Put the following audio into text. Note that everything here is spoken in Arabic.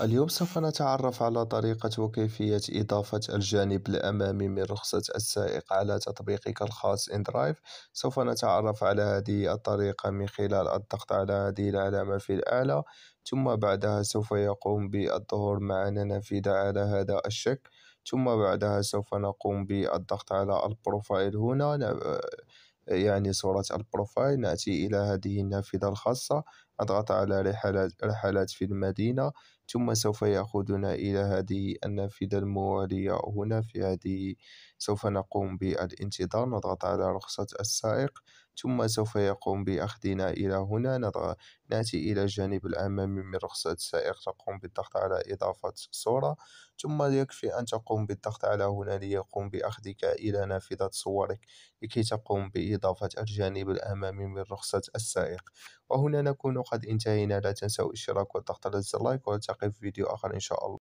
اليوم سوف نتعرف على طريقة وكيفية إضافة الجانب الأمامي من رخصة السائق على تطبيقك الخاص إندرايف سوف نتعرف على هذه الطريقة من خلال الضغط على هذه العلامة في الأعلى ثم بعدها سوف يقوم بالظهور معنا نافذة على هذا الشكل ثم بعدها سوف نقوم بالضغط على البروفايل هنا يعني صورة البروفايل نأتي إلى هذه النافذة الخاصة نضغط على رحلات, رحلات في المدينة ثم سوف يأخذنا إلى هذه النافذة الموالية هنا في هذه سوف نقوم بالانتظار نضغط على رخصة السائق ثم سوف يقوم بأخذنا إلى هنا نضغط نأتي إلى الجانب الأمامي من رخصة السائق تقوم بالضغط على إضافة صورة ثم يكفي أن تقوم بالضغط على هنا ليقوم بأخذك إلى نافذة صورك لكي تقوم بإضافة الجانب الأمامي من رخصة السائق وهنا نكون قد انتهينا لا تنسوا الاشتراك والضغط على الزر لايك في فيديو آخر إن شاء الله